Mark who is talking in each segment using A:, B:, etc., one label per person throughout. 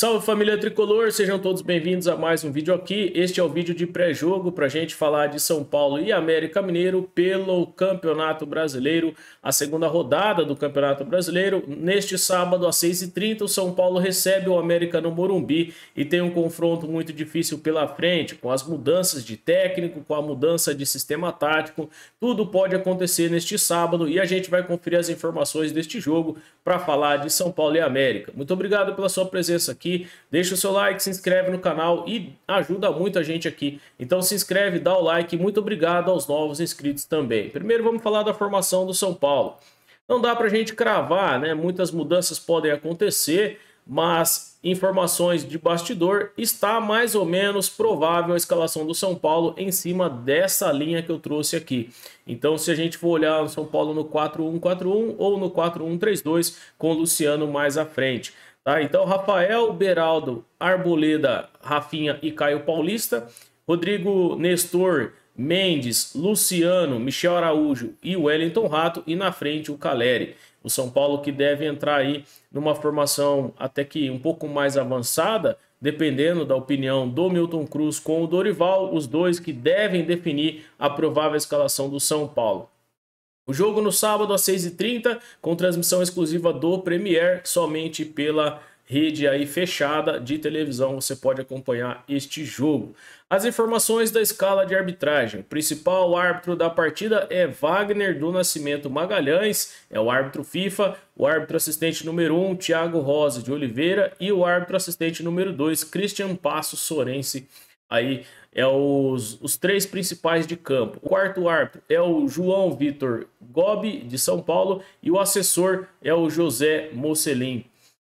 A: Salve família tricolor, sejam todos bem-vindos a mais um vídeo aqui. Este é o vídeo de pré-jogo para a gente falar de São Paulo e América Mineiro pelo Campeonato Brasileiro, a segunda rodada do Campeonato Brasileiro. Neste sábado, às 6h30, o São Paulo recebe o América no Morumbi e tem um confronto muito difícil pela frente, com as mudanças de técnico, com a mudança de sistema tático. Tudo pode acontecer neste sábado e a gente vai conferir as informações deste jogo para falar de São Paulo e América. Muito obrigado pela sua presença aqui aqui, deixa o seu like, se inscreve no canal e ajuda muito a gente aqui. Então se inscreve, dá o like, muito obrigado aos novos inscritos também. Primeiro vamos falar da formação do São Paulo. Não dá para a gente cravar, né? Muitas mudanças podem acontecer, mas informações de bastidor está mais ou menos provável a escalação do São Paulo em cima dessa linha que eu trouxe aqui. Então, se a gente for olhar o São Paulo no 4-1-4-1 ou no 4-1-3-2 com o Luciano mais à frente. Tá? Então, Rafael, Beraldo, Arboleda, Rafinha e Caio Paulista. Rodrigo Nestor, Mendes, Luciano, Michel Araújo e Wellington Rato. E na frente, o Caleri. O São Paulo que deve entrar aí numa formação até que um pouco mais avançada, dependendo da opinião do Milton Cruz com o Dorival, os dois que devem definir a provável escalação do São Paulo. O jogo no sábado às 6h30, com transmissão exclusiva do Premier, somente pela rede aí fechada de televisão, você pode acompanhar este jogo. As informações da escala de arbitragem. O principal árbitro da partida é Wagner do Nascimento Magalhães, é o árbitro FIFA, o árbitro assistente número 1, um, Thiago Rosa de Oliveira, e o árbitro assistente número 2, Christian Passo Sorense Aí é os, os três principais de campo. O quarto árbitro é o João Vitor Gobi, de São Paulo, e o assessor é o José Mocelin.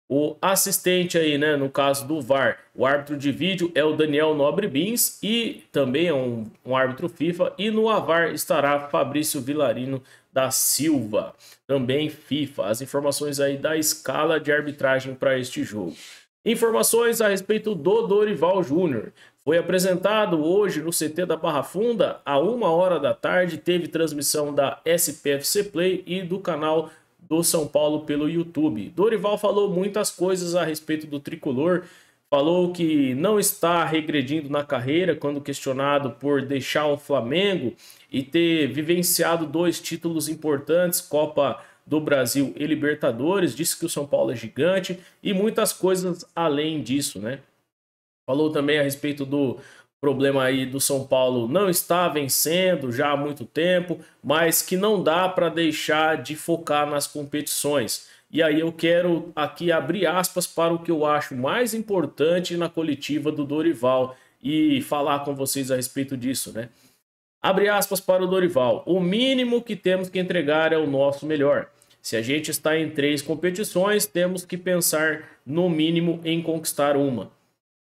A: O assistente aí, né, no caso do VAR, o árbitro de vídeo é o Daniel Nobre Bins e também é um, um árbitro FIFA. E no AVAR estará Fabrício Vilarino da Silva, também FIFA. As informações aí da escala de arbitragem para este jogo. Informações a respeito do Dorival Júnior. Foi apresentado hoje no CT da Barra Funda, a uma hora da tarde, teve transmissão da SPFC Play e do canal do São Paulo pelo YouTube. Dorival falou muitas coisas a respeito do tricolor, falou que não está regredindo na carreira quando questionado por deixar o Flamengo e ter vivenciado dois títulos importantes, Copa do Brasil e Libertadores, disse que o São Paulo é gigante e muitas coisas além disso, né? Falou também a respeito do problema aí do São Paulo não está vencendo já há muito tempo, mas que não dá para deixar de focar nas competições. E aí eu quero aqui abrir aspas para o que eu acho mais importante na coletiva do Dorival e falar com vocês a respeito disso, né? Abre aspas para o Dorival. O mínimo que temos que entregar é o nosso melhor. Se a gente está em três competições, temos que pensar no mínimo em conquistar uma.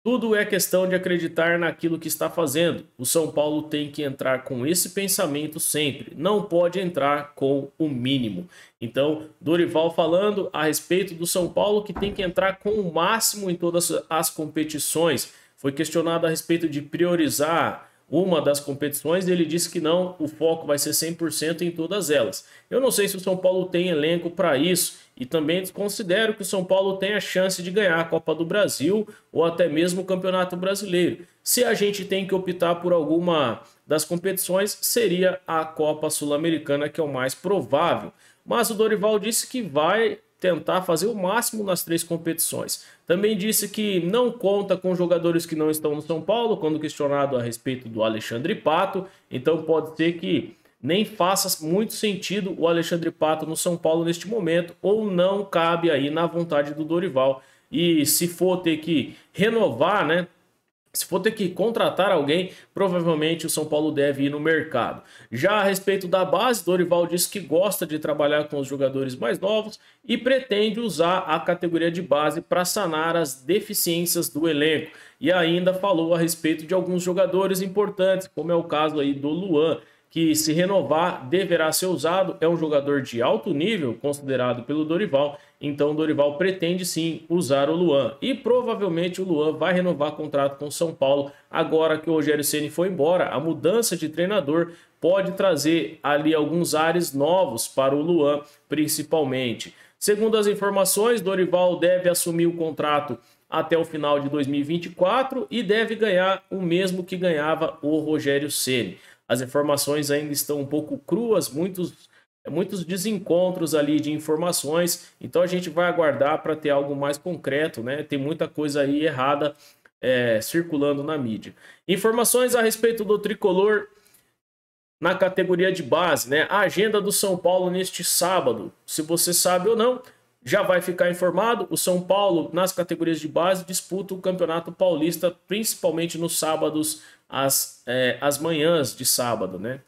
A: Tudo é questão de acreditar naquilo que está fazendo. O São Paulo tem que entrar com esse pensamento sempre. Não pode entrar com o mínimo. Então, Dorival falando a respeito do São Paulo que tem que entrar com o máximo em todas as competições. Foi questionado a respeito de priorizar uma das competições, ele disse que não, o foco vai ser 100% em todas elas. Eu não sei se o São Paulo tem elenco para isso e também considero que o São Paulo tem a chance de ganhar a Copa do Brasil ou até mesmo o Campeonato Brasileiro. Se a gente tem que optar por alguma das competições, seria a Copa Sul-Americana, que é o mais provável. Mas o Dorival disse que vai tentar fazer o máximo nas três competições. Também disse que não conta com jogadores que não estão no São Paulo, quando questionado a respeito do Alexandre Pato, então pode ser que nem faça muito sentido o Alexandre Pato no São Paulo neste momento, ou não cabe aí na vontade do Dorival. E se for ter que renovar, né? Se for ter que contratar alguém, provavelmente o São Paulo deve ir no mercado. Já a respeito da base, Dorival diz que gosta de trabalhar com os jogadores mais novos e pretende usar a categoria de base para sanar as deficiências do elenco. E ainda falou a respeito de alguns jogadores importantes, como é o caso aí do Luan, que, se renovar, deverá ser usado. É um jogador de alto nível, considerado pelo Dorival. Então, o Dorival pretende sim usar o Luan. E provavelmente o Luan vai renovar contrato com o São Paulo. Agora que o Rogério Ceni foi embora, a mudança de treinador pode trazer ali alguns ares novos para o Luan, principalmente. Segundo as informações, Dorival deve assumir o contrato até o final de 2024 e deve ganhar o mesmo que ganhava o Rogério Ceni as informações ainda estão um pouco cruas, muitos, muitos desencontros ali de informações. Então a gente vai aguardar para ter algo mais concreto, né? Tem muita coisa aí errada é, circulando na mídia. Informações a respeito do tricolor na categoria de base, né? A agenda do São Paulo neste sábado. Se você sabe ou não, já vai ficar informado. O São Paulo, nas categorias de base, disputa o Campeonato Paulista, principalmente nos sábados, às, é, às manhãs de sábado, né?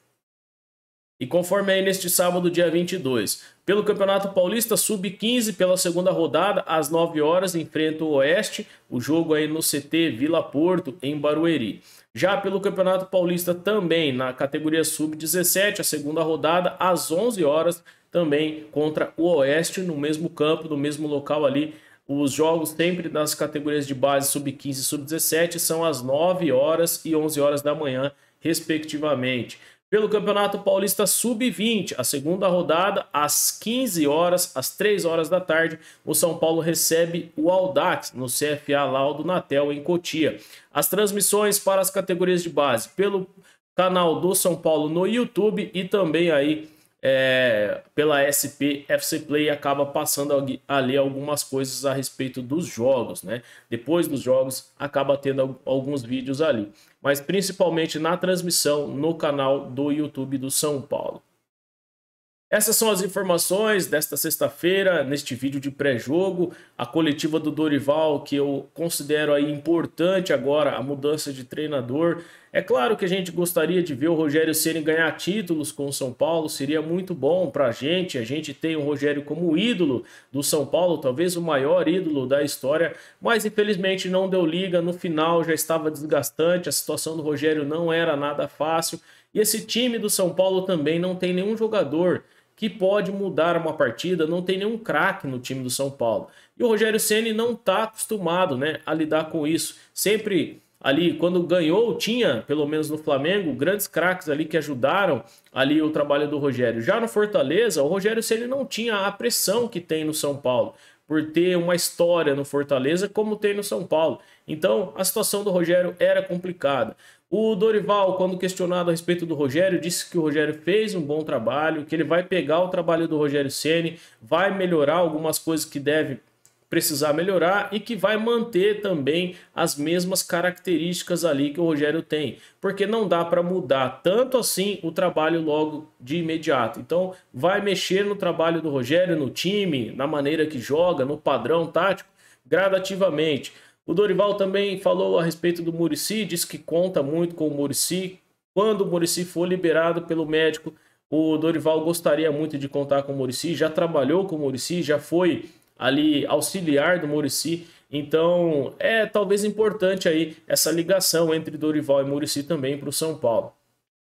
A: E conforme aí neste sábado, dia 22, pelo Campeonato Paulista Sub-15, pela segunda rodada, às 9 horas, enfrenta o Oeste, o jogo aí no CT Vila Porto, em Barueri. Já pelo Campeonato Paulista também, na categoria Sub-17, a segunda rodada, às 11 horas, também contra o Oeste, no mesmo campo, no mesmo local ali. Os jogos sempre nas categorias de base Sub-15 e Sub-17 são às 9 horas e 11 horas da manhã, respectivamente pelo Campeonato Paulista Sub-20. A segunda rodada, às 15 horas, às 3 horas da tarde, o São Paulo recebe o Aldax no CFA Laudo Natel, em Cotia. As transmissões para as categorias de base pelo canal do São Paulo no YouTube e também aí é, pela SP, FC Play acaba passando ali algumas coisas a respeito dos jogos, né? Depois dos jogos, acaba tendo alguns vídeos ali, mas principalmente na transmissão no canal do YouTube do São Paulo. Essas são as informações desta sexta-feira, neste vídeo de pré-jogo, a coletiva do Dorival, que eu considero aí importante agora, a mudança de treinador. É claro que a gente gostaria de ver o Rogério Ceni ganhar títulos com o São Paulo, seria muito bom para a gente. A gente tem o Rogério como ídolo do São Paulo, talvez o maior ídolo da história, mas infelizmente não deu liga. No final já estava desgastante, a situação do Rogério não era nada fácil. E esse time do São Paulo também não tem nenhum jogador que pode mudar uma partida, não tem nenhum craque no time do São Paulo. E o Rogério Ceni não está acostumado, né, a lidar com isso. Sempre ali quando ganhou tinha, pelo menos no Flamengo, grandes craques ali que ajudaram ali o trabalho do Rogério. Já no Fortaleza, o Rogério Ceni não tinha a pressão que tem no São Paulo por ter uma história no Fortaleza como tem no São Paulo. Então, a situação do Rogério era complicada. O Dorival, quando questionado a respeito do Rogério, disse que o Rogério fez um bom trabalho, que ele vai pegar o trabalho do Rogério Ceni, vai melhorar algumas coisas que deve precisar melhorar e que vai manter também as mesmas características ali que o Rogério tem, porque não dá para mudar tanto assim o trabalho logo de imediato. Então, vai mexer no trabalho do Rogério, no time, na maneira que joga, no padrão tático, gradativamente. O Dorival também falou a respeito do Murici, diz que conta muito com o Murici. Quando o Murici for liberado pelo médico, o Dorival gostaria muito de contar com o Murici, já trabalhou com o Murici, já foi ali auxiliar do Murici. Então, é talvez importante aí essa ligação entre Dorival e Murici também para o São Paulo.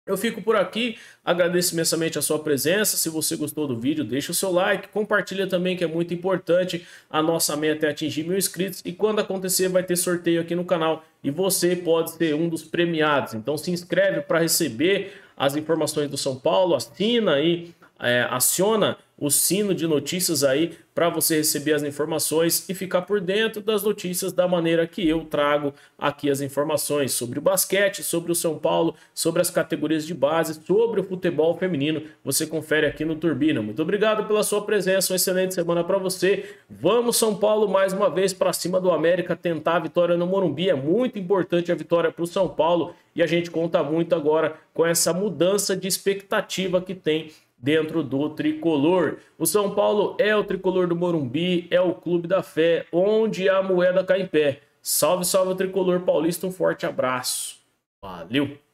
A: Eu fico por aqui, agradeço imensamente a sua presença. Se você gostou do vídeo, deixa o seu like, compartilha também que é muito importante. A nossa meta é atingir mil inscritos e quando acontecer vai ter sorteio aqui no canal e você pode ser um dos premiados. Então se inscreve para receber as informações do São Paulo, assina aí, é, aciona o sino de notícias aí para você receber as informações e ficar por dentro das notícias da maneira que eu trago aqui as informações sobre o basquete, sobre o São Paulo, sobre as categorias de base, sobre o futebol feminino. Você confere aqui no Turbina. Muito obrigado pela sua presença, uma excelente semana para você. Vamos São Paulo mais uma vez para cima do América tentar a vitória no Morumbi. É muito importante a vitória para o São Paulo e a gente conta muito agora com essa mudança de expectativa que tem dentro do tricolor. O São Paulo é o tricolor do Morumbi, é o clube da fé, onde a moeda cai em pé. Salve, salve o tricolor paulista, um forte abraço. Valeu!